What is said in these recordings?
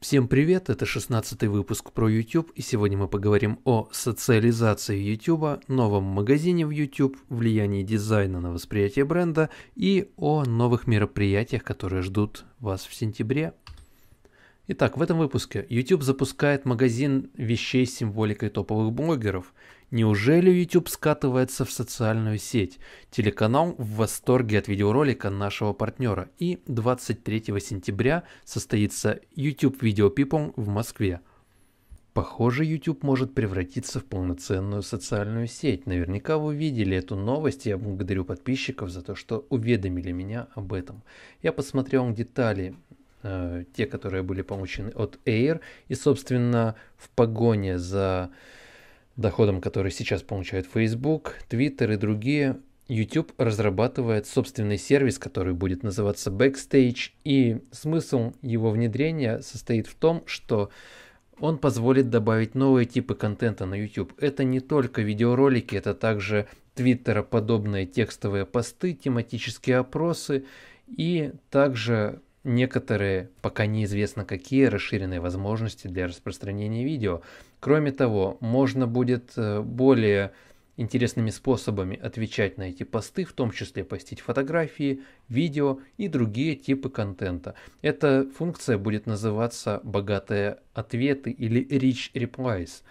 Всем привет, это 16 выпуск про YouTube, и сегодня мы поговорим о социализации YouTube, новом магазине в YouTube, влиянии дизайна на восприятие бренда и о новых мероприятиях, которые ждут вас в сентябре. Итак, в этом выпуске YouTube запускает магазин вещей с символикой топовых блогеров. Неужели YouTube скатывается в социальную сеть? Телеканал в восторге от видеоролика нашего партнера. И 23 сентября состоится YouTube Video People в Москве. Похоже, YouTube может превратиться в полноценную социальную сеть. Наверняка вы видели эту новость, я благодарю подписчиков за то, что уведомили меня об этом. Я посмотрел детали Э, те, которые были получены от Air. И, собственно, в погоне за доходом, который сейчас получают Facebook, Twitter и другие, YouTube разрабатывает собственный сервис, который будет называться Backstage, и смысл его внедрения состоит в том, что он позволит добавить новые типы контента на YouTube. Это не только видеоролики, это также твиттера текстовые посты, тематические опросы и также некоторые, пока неизвестно какие, расширенные возможности для распространения видео. Кроме того, можно будет э, более интересными способами отвечать на эти посты, в том числе постить фотографии, видео и другие типы контента. Эта функция будет называться «богатые ответы» или «rich replies».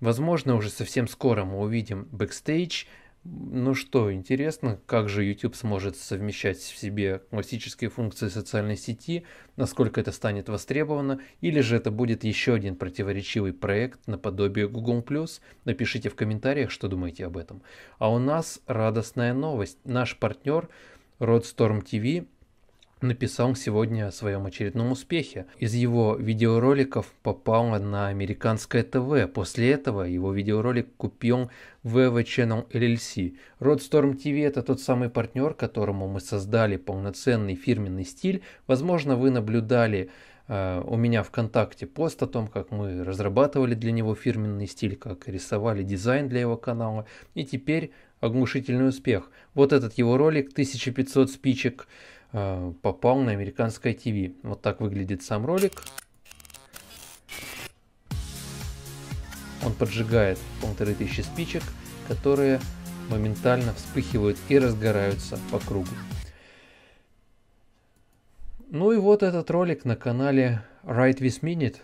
Возможно, уже совсем скоро мы увидим бэкстейдж, ну что, интересно, как же YouTube сможет совмещать в себе классические функции социальной сети, насколько это станет востребовано, или же это будет еще один противоречивый проект наподобие Google+. Напишите в комментариях, что думаете об этом. А у нас радостная новость. Наш партнер Rodstorm TV написал сегодня о своем очередном успехе. Из его видеороликов попало на американское ТВ. После этого его видеоролик купил VV Channel LLC. Roadstorm TV это тот самый партнер, которому мы создали полноценный фирменный стиль. Возможно, вы наблюдали э, у меня ВКонтакте пост о том, как мы разрабатывали для него фирменный стиль, как рисовали дизайн для его канала. И теперь оглушительный успех. Вот этот его ролик 1500 спичек Э, попал на американское ТВ. Вот так выглядит сам ролик. Он поджигает полторы тысячи спичек, которые моментально вспыхивают и разгораются по кругу. Ну и вот этот ролик на канале Right This Minute.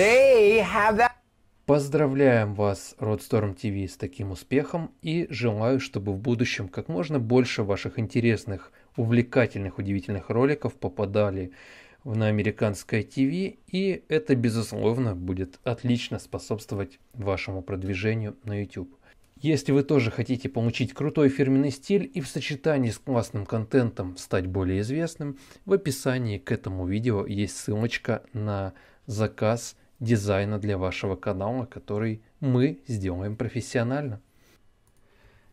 They have that. Поздравляем вас, Rodstorm TV, с таким успехом и желаю, чтобы в будущем как можно больше ваших интересных, увлекательных, удивительных роликов попадали на американское ТВ, и это, безусловно, будет отлично способствовать вашему продвижению на YouTube. Если вы тоже хотите получить крутой фирменный стиль и в сочетании с классным контентом стать более известным, в описании к этому видео есть ссылочка на заказ – дизайна для вашего канала, который мы сделаем профессионально.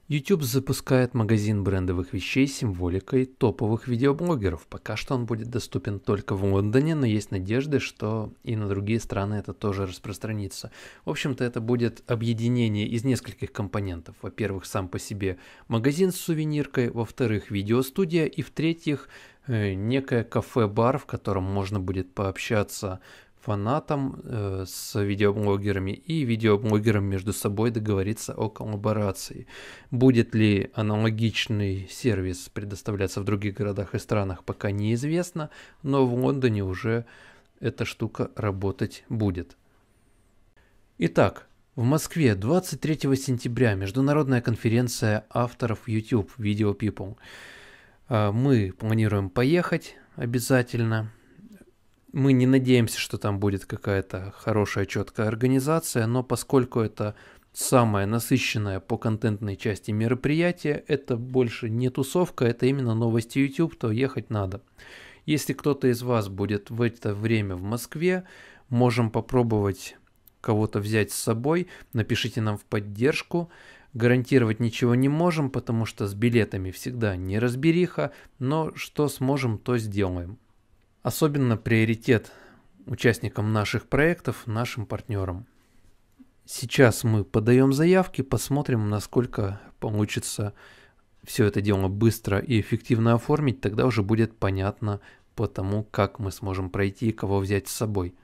YouTube запускает магазин брендовых вещей с символикой топовых видеоблогеров. Пока что он будет доступен только в Лондоне, но есть надежды, что и на другие страны это тоже распространится. В общем-то, это будет объединение из нескольких компонентов. Во-первых, сам по себе магазин с сувениркой, во-вторых, видеостудия и в-третьих, э, некое кафе-бар, в котором можно будет пообщаться фанатам э, с видеоблогерами и видеоблогерам между собой договориться о коллаборации. Будет ли аналогичный сервис предоставляться в других городах и странах, пока неизвестно, но в Лондоне уже эта штука работать будет. Итак, в Москве 23 сентября международная конференция авторов YouTube Video People. Э, мы планируем поехать обязательно мы не надеемся, что там будет какая-то хорошая, четкая организация, но поскольку это самое насыщенное по контентной части мероприятие, это больше не тусовка, это именно новости YouTube, то ехать надо. Если кто-то из вас будет в это время в Москве, можем попробовать кого-то взять с собой, напишите нам в поддержку. Гарантировать ничего не можем, потому что с билетами всегда не разбериха, но что сможем, то сделаем. Особенно приоритет участникам наших проектов, нашим партнерам. Сейчас мы подаем заявки, посмотрим, насколько получится все это дело быстро и эффективно оформить, тогда уже будет понятно по тому, как мы сможем пройти и кого взять с собой.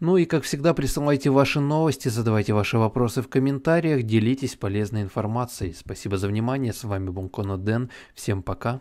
Ну и как всегда присылайте ваши новости, задавайте ваши вопросы в комментариях, делитесь полезной информацией. Спасибо за внимание, с вами Бунконо Дэн, всем пока.